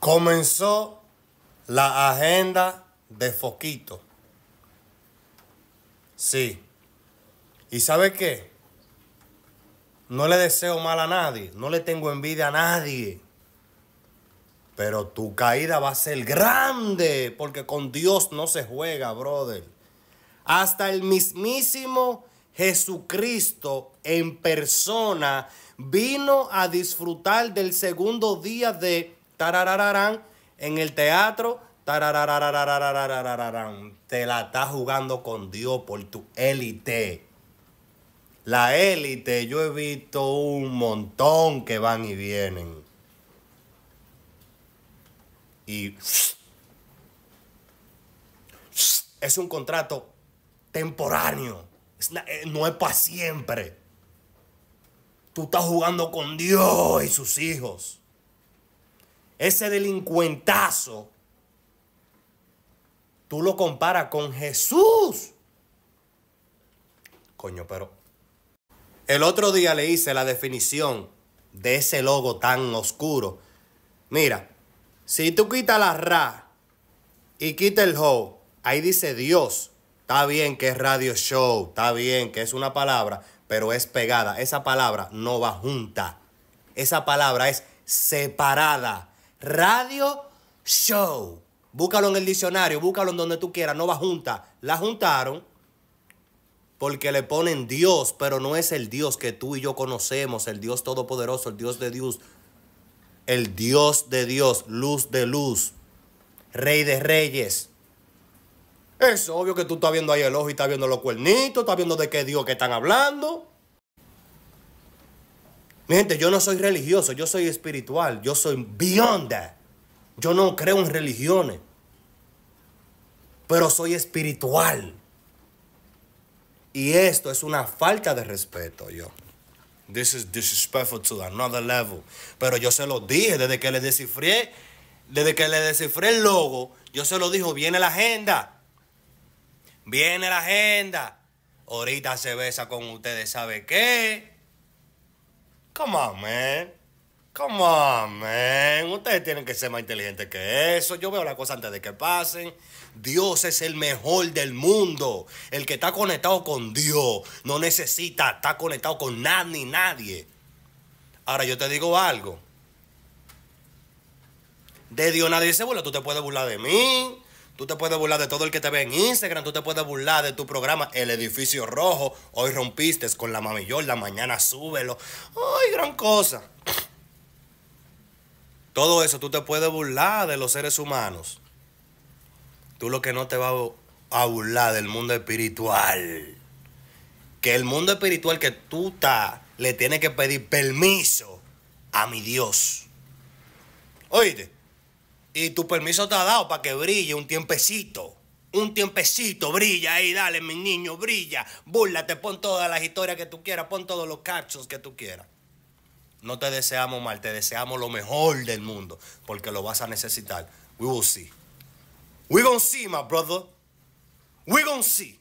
Comenzó la agenda de Foquito. Sí. ¿Y sabe qué? No le deseo mal a nadie, no le tengo envidia a nadie. Pero tu caída va a ser grande, porque con Dios no se juega, brother. Hasta el mismísimo Jesucristo en persona vino a disfrutar del segundo día de tararararán, en el teatro, Tararararararararararán. Te la estás jugando con Dios por tu élite. La élite, yo he visto un montón que van y vienen. Y es un contrato temporáneo. Eh, no es para siempre. Tú estás jugando con Dios y sus hijos ese delincuentazo, tú lo comparas con Jesús. Coño, pero... El otro día le hice la definición de ese logo tan oscuro. Mira, si tú quitas la ra y quitas el ho, ahí dice Dios. Está bien que es radio show, está bien que es una palabra, pero es pegada. Esa palabra no va junta. Esa palabra es separada. Radio Show. Búscalo en el diccionario, búscalo en donde tú quieras, no va junta. La juntaron porque le ponen Dios, pero no es el Dios que tú y yo conocemos, el Dios todopoderoso, el Dios de Dios, el Dios de Dios, luz de luz, rey de reyes. Es obvio que tú estás viendo ahí el ojo y estás viendo los cuernitos, estás viendo de qué Dios que están hablando. Miren, yo no soy religioso, yo soy espiritual, yo soy beyond Yo no creo en religiones, pero soy espiritual. Y esto es una falta de respeto, yo. This is disrespectful to another level. Pero yo se lo dije desde que le descifré, desde que le descifré el logo, yo se lo dijo, viene la agenda. Viene la agenda. Ahorita se besa con ustedes, ¿sabe qué? Come on, man. Come man. Ustedes tienen que ser más inteligentes que eso. Yo veo la cosa antes de que pasen. Dios es el mejor del mundo. El que está conectado con Dios no necesita estar conectado con nada ni nadie. Ahora yo te digo algo. De Dios nadie se burla. Tú te puedes burlar de mí. Tú te puedes burlar de todo el que te ve en Instagram. Tú te puedes burlar de tu programa El Edificio Rojo. Hoy rompiste con la mamillón. la Mañana súbelo. Ay, gran cosa. Todo eso tú te puedes burlar de los seres humanos. Tú lo que no te vas a burlar del mundo espiritual. Que el mundo espiritual que tú estás le tiene que pedir permiso a mi Dios. Oíste. Y tu permiso te ha dado para que brille un tiempecito. Un tiempecito, brilla ahí, dale, mi niño, brilla. Búrlate, pon todas las historias que tú quieras, pon todos los captions que tú quieras. No te deseamos mal, te deseamos lo mejor del mundo, porque lo vas a necesitar. We will see. We gonna see, my brother. We gonna see.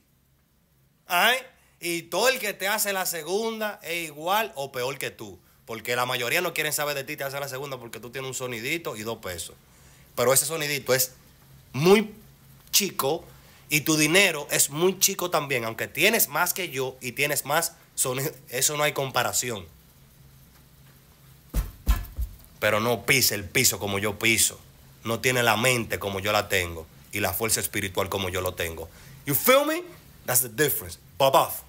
Y todo el que te hace la segunda es igual o peor que tú. Porque la mayoría no quieren saber de ti, te hace la segunda porque tú tienes un sonidito y dos pesos pero ese sonidito es muy chico y tu dinero es muy chico también, aunque tienes más que yo y tienes más sonido, eso no hay comparación. Pero no pisa el piso como yo piso, no tiene la mente como yo la tengo y la fuerza espiritual como yo lo tengo. You feel me? That's the difference. Babaf.